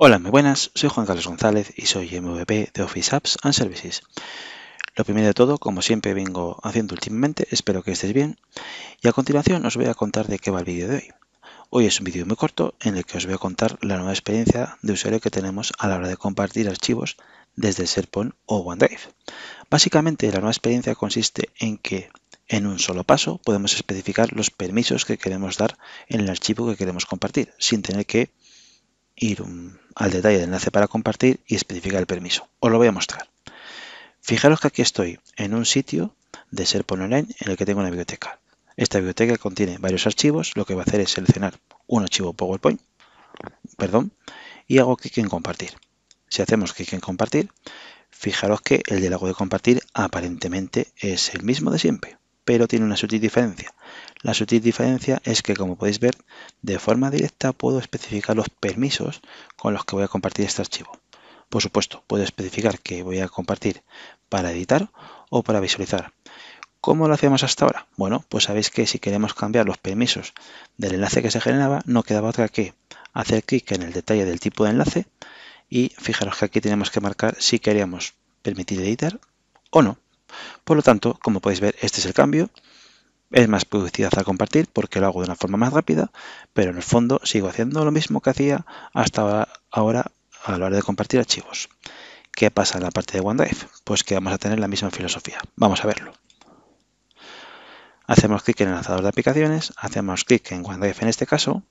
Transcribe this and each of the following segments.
Hola, muy buenas, soy Juan Carlos González y soy MVP de Office Apps and Services. Lo primero de todo, como siempre vengo haciendo últimamente, espero que estéis bien y a continuación os voy a contar de qué va el vídeo de hoy. Hoy es un vídeo muy corto en el que os voy a contar la nueva experiencia de usuario que tenemos a la hora de compartir archivos desde Serpon o OneDrive. Básicamente la nueva experiencia consiste en que en un solo paso podemos especificar los permisos que queremos dar en el archivo que queremos compartir sin tener que ir mm, al detalle del enlace para compartir y especificar el permiso. Os lo voy a mostrar. Fijaros que aquí estoy en un sitio de SharePoint Online en el que tengo una biblioteca. Esta biblioteca contiene varios archivos. Lo que voy a hacer es seleccionar un archivo PowerPoint perdón, y hago clic en compartir. Si hacemos clic en compartir, fijaros que el diálogo de compartir aparentemente es el mismo de siempre pero tiene una sutil diferencia. La sutil diferencia es que, como podéis ver, de forma directa puedo especificar los permisos con los que voy a compartir este archivo. Por supuesto, puedo especificar que voy a compartir para editar o para visualizar. ¿Cómo lo hacíamos hasta ahora? Bueno, pues sabéis que si queremos cambiar los permisos del enlace que se generaba, no quedaba otra que hacer clic en el detalle del tipo de enlace y fijaros que aquí tenemos que marcar si queríamos permitir editar o no. Por lo tanto, como podéis ver, este es el cambio. Es más publicidad a compartir porque lo hago de una forma más rápida, pero en el fondo sigo haciendo lo mismo que hacía hasta ahora a la hora de compartir archivos. ¿Qué pasa en la parte de OneDrive? Pues que vamos a tener la misma filosofía. Vamos a verlo. Hacemos clic en el lanzador de aplicaciones, hacemos clic en OneDrive en este caso,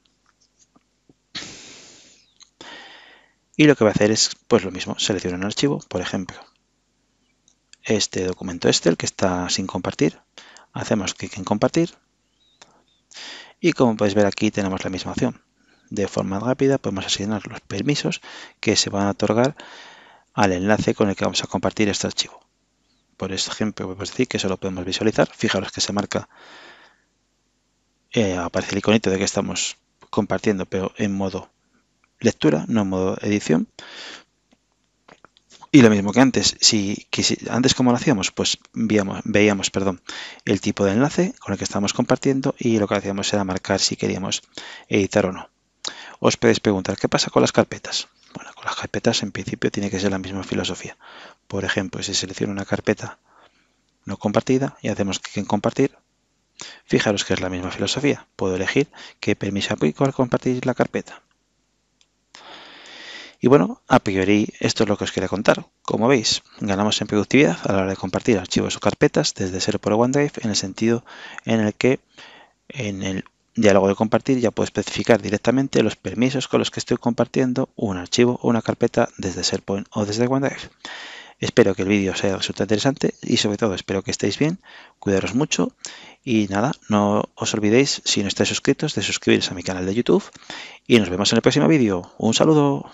y lo que va a hacer es pues lo mismo, selecciono un archivo, por ejemplo, este documento el que está sin compartir. Hacemos clic en compartir y como podéis ver aquí tenemos la misma opción. De forma rápida podemos asignar los permisos que se van a otorgar al enlace con el que vamos a compartir este archivo. Por ejemplo, podemos decir que solo podemos visualizar. Fijaros que se marca, eh, aparece el iconito de que estamos compartiendo, pero en modo lectura, no en modo edición. Y lo mismo que antes, si, antes como lo hacíamos, pues veíamos, veíamos perdón, el tipo de enlace con el que estábamos compartiendo y lo que hacíamos era marcar si queríamos editar o no. Os podéis preguntar, ¿qué pasa con las carpetas? Bueno, con las carpetas en principio tiene que ser la misma filosofía. Por ejemplo, si selecciono una carpeta no compartida y hacemos clic en compartir, fijaros que es la misma filosofía. Puedo elegir qué permiso aplico al compartir la carpeta. Y bueno, a priori esto es lo que os quería contar. Como veis, ganamos en productividad a la hora de compartir archivos o carpetas desde SharePoint por OneDrive en el sentido en el que en el diálogo de compartir ya puedo especificar directamente los permisos con los que estoy compartiendo un archivo o una carpeta desde SharePoint o desde OneDrive. Espero que el vídeo os haya resultado interesante y sobre todo espero que estéis bien, cuidaros mucho y nada, no os olvidéis si no estáis suscritos de suscribiros a mi canal de YouTube y nos vemos en el próximo vídeo. Un saludo.